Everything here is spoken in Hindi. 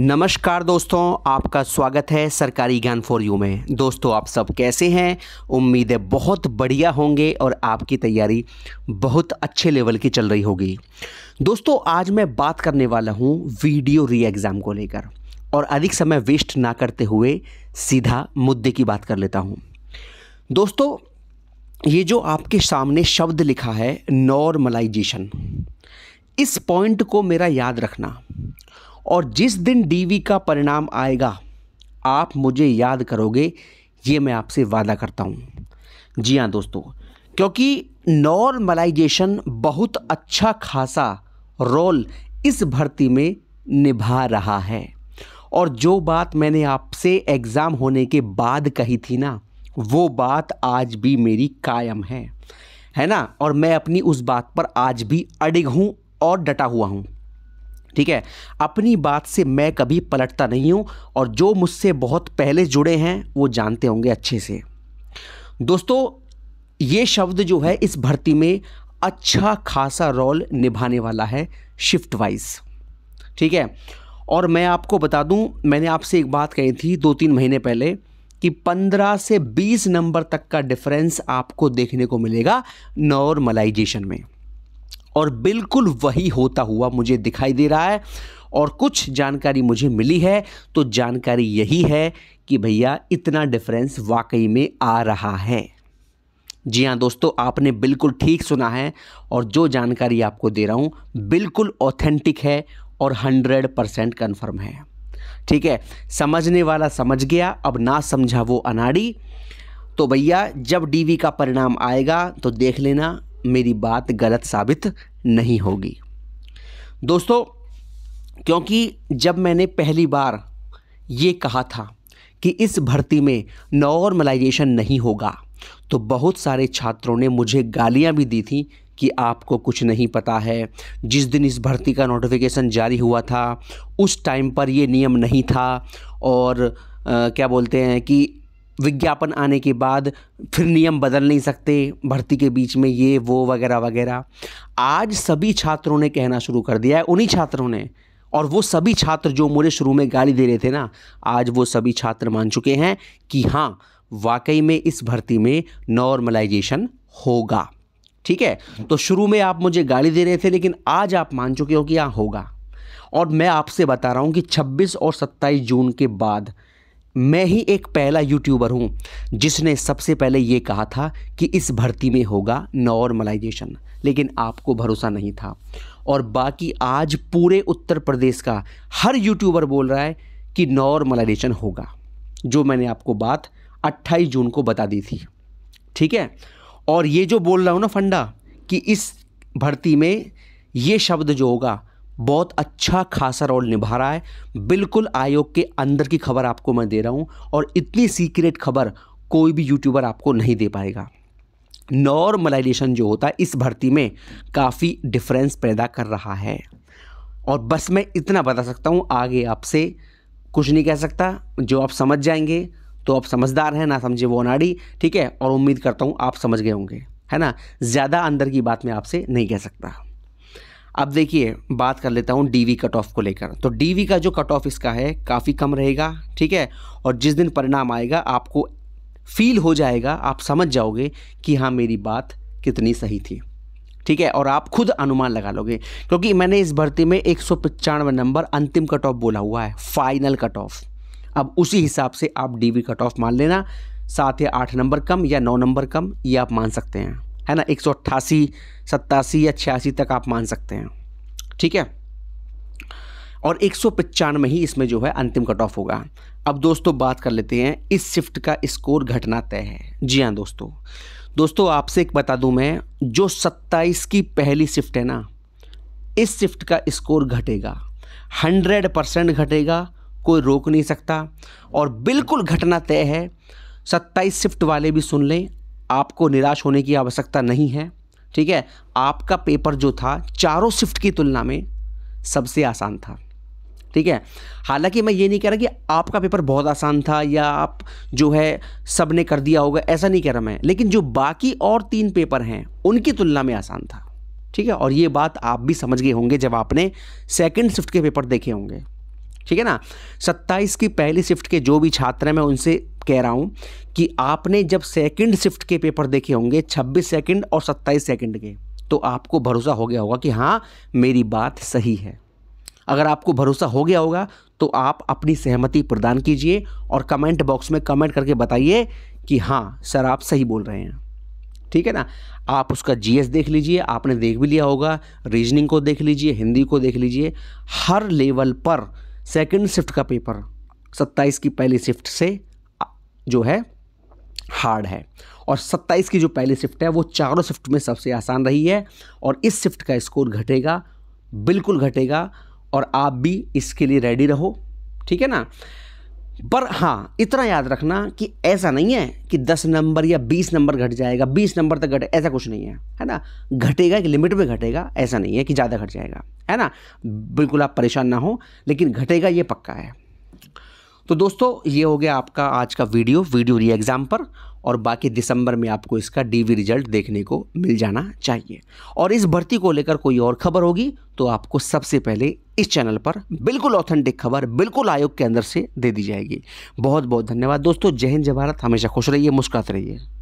नमस्कार दोस्तों आपका स्वागत है सरकारी ज्ञान फॉर यू में दोस्तों आप सब कैसे हैं उम्मीदें बहुत बढ़िया होंगे और आपकी तैयारी बहुत अच्छे लेवल की चल रही होगी दोस्तों आज मैं बात करने वाला हूँ वीडियो री एग्ज़ाम को लेकर और अधिक समय वेस्ट ना करते हुए सीधा मुद्दे की बात कर लेता हूँ दोस्तों ये जो आपके सामने शब्द लिखा है नॉर्मलाइजेशन इस पॉइंट को मेरा याद रखना और जिस दिन डीवी का परिणाम आएगा आप मुझे याद करोगे ये मैं आपसे वादा करता हूँ जी हाँ दोस्तों क्योंकि नॉर्मलाइजेशन बहुत अच्छा खासा रोल इस भर्ती में निभा रहा है और जो बात मैंने आपसे एग्ज़ाम होने के बाद कही थी ना वो बात आज भी मेरी कायम है है ना और मैं अपनी उस बात पर आज भी अडिग हूँ और डटा हुआ हूँ ठीक है अपनी बात से मैं कभी पलटता नहीं हूँ और जो मुझसे बहुत पहले जुड़े हैं वो जानते होंगे अच्छे से दोस्तों ये शब्द जो है इस भर्ती में अच्छा खासा रोल निभाने वाला है शिफ्ट वाइज ठीक है और मैं आपको बता दूं मैंने आपसे एक बात कही थी दो तीन महीने पहले कि 15 से 20 नंबर तक का डिफरेंस आपको देखने को मिलेगा नॉर्मलाइजेशन में और बिल्कुल वही होता हुआ मुझे दिखाई दे रहा है और कुछ जानकारी मुझे मिली है तो जानकारी यही है कि भैया इतना डिफरेंस वाकई में आ रहा है जी हाँ दोस्तों आपने बिल्कुल ठीक सुना है और जो जानकारी आपको दे रहा हूँ बिल्कुल ऑथेंटिक है और हंड्रेड परसेंट कन्फर्म है ठीक है समझने वाला समझ गया अब ना समझा वो अनाड़ी तो भैया जब डीवी का परिणाम आएगा तो देख लेना मेरी बात गलत साबित नहीं होगी दोस्तों क्योंकि जब मैंने पहली बार ये कहा था कि इस भर्ती में नॉर्मलाइजेशन नहीं होगा तो बहुत सारे छात्रों ने मुझे गालियां भी दी थी कि आपको कुछ नहीं पता है जिस दिन इस भर्ती का नोटिफिकेशन जारी हुआ था उस टाइम पर ये नियम नहीं था और आ, क्या बोलते हैं कि विज्ञापन आने के बाद फिर नियम बदल नहीं सकते भर्ती के बीच में ये वो वगैरह वगैरह आज सभी छात्रों ने कहना शुरू कर दिया है उन्हीं छात्रों ने और वो सभी छात्र जो मुझे शुरू में गाली दे रहे थे ना आज वो सभी छात्र मान चुके हैं कि हाँ वाकई में इस भर्ती में नॉर्मलाइजेशन होगा ठीक है तो शुरू में आप मुझे गाली दे रहे थे लेकिन आज आप मान चुके हो कि हाँ होगा और मैं आपसे बता रहा हूँ कि 26 और 27 जून के बाद मैं ही एक पहला यूट्यूबर हूँ जिसने सबसे पहले ये कहा था कि इस भर्ती में होगा नॉर्मलाइजेशन लेकिन आपको भरोसा नहीं था और बाकी आज पूरे उत्तर प्रदेश का हर यूट्यूबर बोल रहा है कि नॉर्मलाइजेशन होगा जो मैंने आपको बात 28 जून को बता दी थी ठीक है और ये जो बोल रहा हूँ ना फंडा कि इस भर्ती में ये शब्द जो होगा बहुत अच्छा खासा रोल निभा रहा है बिल्कुल आयोग के अंदर की खबर आपको मैं दे रहा हूँ और इतनी सीक्रेट खबर कोई भी यूट्यूबर आपको नहीं दे पाएगा नॉर्मलाइजेशन जो होता है इस भर्ती में काफ़ी डिफरेंस पैदा कर रहा है और बस मैं इतना बता सकता हूँ आगे आपसे कुछ नहीं कह सकता जो आप समझ जाएंगे तो आप समझदार हैं ना समझे वो अनाड़ी ठीक है और उम्मीद करता हूँ आप समझ गए होंगे है ना ज़्यादा अंदर की बात मैं आपसे नहीं कह सकता अब देखिए बात कर लेता हूँ डीवी कट ऑफ को लेकर तो डीवी का जो कट ऑफ इसका है काफ़ी कम रहेगा ठीक है और जिस दिन परिणाम आएगा आपको फील हो जाएगा आप समझ जाओगे कि हाँ मेरी बात कितनी सही थी ठीक है और आप खुद अनुमान लगा लोगे क्योंकि मैंने इस भर्ती में एक नंबर अंतिम कट ऑफ बोला हुआ है फाइनल कट ऑफ अब उसी हिसाब से आप वी कट ऑफ मान लेना सात या आठ नंबर कम या नौ नंबर कम ये आप मान सकते हैं है ना एक सौ अट्ठासी सत्तासी या छियासी तक आप मान सकते हैं ठीक है और एक सौ पचानवे ही इसमें जो है अंतिम कट ऑफ होगा अब दोस्तों बात कर लेते हैं इस शिफ्ट का स्कोर घटना तय है जी हाँ दोस्तों दोस्तों आपसे एक बता दूं मैं जो सत्ताईस की पहली शिफ्ट है ना इस शिफ्ट का स्कोर घटेगा हंड्रेड परसेंट घटेगा कोई रोक नहीं सकता और बिल्कुल घटना तय है सत्ताईस शिफ्ट वाले भी सुन लें आपको निराश होने की आवश्यकता नहीं है ठीक है आपका पेपर जो था चारों शिफ्ट की तुलना में सबसे आसान था ठीक है हालांकि मैं ये नहीं कह रहा कि आपका पेपर बहुत आसान था या आप जो है सब ने कर दिया होगा ऐसा नहीं कह रहा मैं लेकिन जो बाकी और तीन पेपर हैं उनकी तुलना में आसान था ठीक है और ये बात आप भी समझ गए होंगे जब आपने सेकेंड शिफ्ट के पेपर देखे होंगे ठीक है ना सत्ताईस की पहली शिफ्ट के जो भी छात्र हैं मैं उनसे कह रहा हूँ कि आपने जब सेकंड शिफ्ट के पेपर देखे होंगे 26 सेकंड और 27 सेकंड के तो आपको भरोसा हो गया होगा कि हाँ मेरी बात सही है अगर आपको भरोसा हो गया होगा तो आप अपनी सहमति प्रदान कीजिए और कमेंट बॉक्स में कमेंट करके बताइए कि हाँ सर आप सही बोल रहे हैं ठीक है ना आप उसका जीएस देख लीजिए आपने देख भी लिया होगा रीजनिंग को देख लीजिए हिंदी को देख लीजिए हर लेवल पर सेकंड शिफ्ट का पेपर 27 की पहली शिफ्ट से जो है हार्ड है और 27 की जो पहली शिफ्ट है वो चारों शिफ्ट में सबसे आसान रही है और इस शिफ्ट का स्कोर घटेगा बिल्कुल घटेगा और आप भी इसके लिए रेडी रहो ठीक है ना पर हाँ इतना याद रखना कि ऐसा नहीं है कि 10 नंबर या 20 नंबर घट जाएगा 20 नंबर तक घटे ऐसा कुछ नहीं है है ना घटेगा एक लिमिट में घटेगा ऐसा नहीं है कि ज़्यादा घट जाएगा है ना बिल्कुल आप परेशान ना हो लेकिन घटेगा ये पक्का है तो दोस्तों ये हो गया आपका आज का वीडियो वीडियो री एग्ज़ाम पर और बाकी दिसंबर में आपको इसका डीवी रिजल्ट देखने को मिल जाना चाहिए और इस भर्ती को लेकर कोई और खबर होगी तो आपको सबसे पहले इस चैनल पर बिल्कुल ऑथेंटिक खबर बिल्कुल आयोग के अंदर से दे दी जाएगी बहुत बहुत धन्यवाद दोस्तों जय हिंद जय भारत हमेशा खुश रहिए मुस्कुराते रहिए